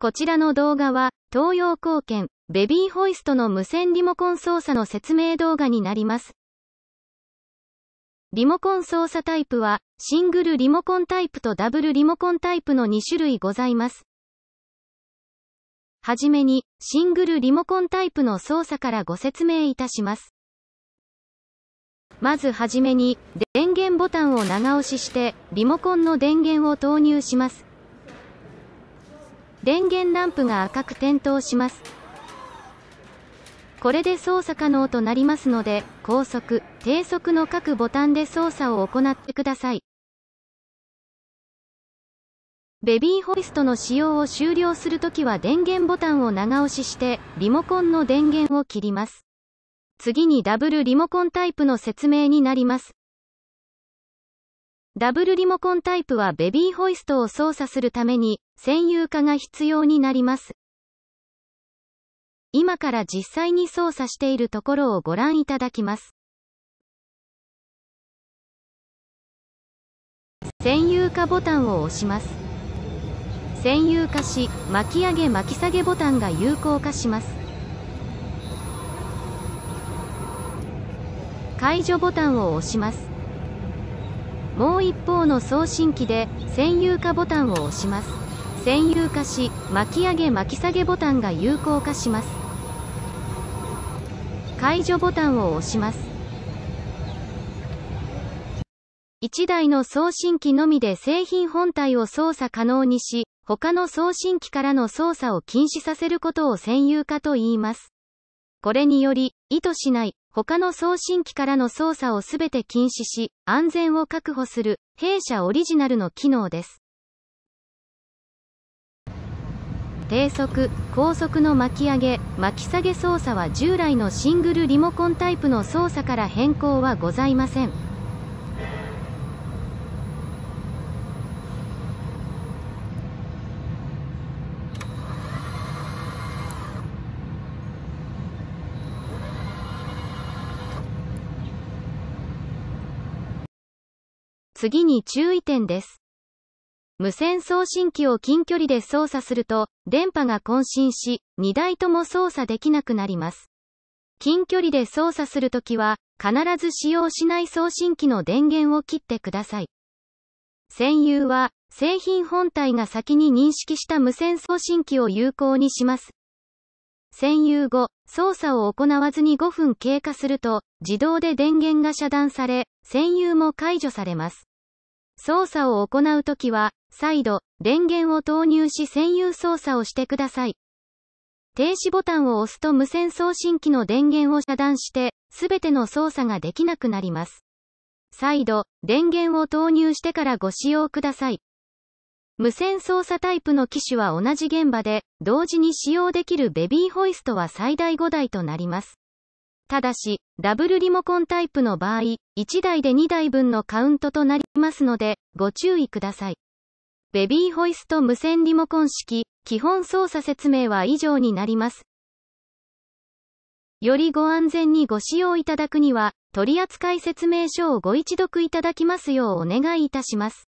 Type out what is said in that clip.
こちらの動画は、東洋貢献ベビーホイストの無線リモコン操作の説明動画になります。リモコン操作タイプは、シングルリモコンタイプとダブルリモコンタイプの2種類ございます。はじめに、シングルリモコンタイプの操作からご説明いたします。まずはじめに、電源ボタンを長押しして、リモコンの電源を投入します。電源ランプが赤く点灯します。これで操作可能となりますので、高速、低速の各ボタンで操作を行ってください。ベビーホイストの使用を終了するときは電源ボタンを長押しして、リモコンの電源を切ります。次にダブルリモコンタイプの説明になります。ダブルリモコンタイプはベビーホイストを操作するために、占有化が必要になります。今から実際に操作しているところをご覧いただきます。占有化ボタンを押します。占有化し、巻き上げ巻き下げボタンが有効化します。解除ボタンを押します。もう一方の送信機で占有化ボタンを押します占有化し巻き上げ巻き下げボタンが有効化します解除ボタンを押します1台の送信機のみで製品本体を操作可能にし、他の送信機からの操作を禁止させることを占有化と言います。これにより、意図しない他の送信機からの操作をすべて禁止し、安全を確保する、弊社オリジナルの機能です。低速、高速の巻き上げ、巻き下げ操作は従来のシングルリモコンタイプの操作から変更はございません。次に注意点です。無線送信機を近距離で操作すると、電波が混信し、2台とも操作できなくなります。近距離で操作するときは、必ず使用しない送信機の電源を切ってください。専有は、製品本体が先に認識した無線送信機を有効にします。占有後、操作を行わずに5分経過すると、自動で電源が遮断され、占有も解除されます。操作を行うときは、再度、電源を投入し占有操作をしてください。停止ボタンを押すと無線送信機の電源を遮断して、すべての操作ができなくなります。再度、電源を投入してからご使用ください。無線操作タイプの機種は同じ現場で、同時に使用できるベビーホイストは最大5台となります。ただし、ダブルリモコンタイプの場合、1台で2台分のカウントとなりますので、ご注意ください。ベビーホイスト無線リモコン式、基本操作説明は以上になります。よりご安全にご使用いただくには、取扱説明書をご一読いただきますようお願いいたします。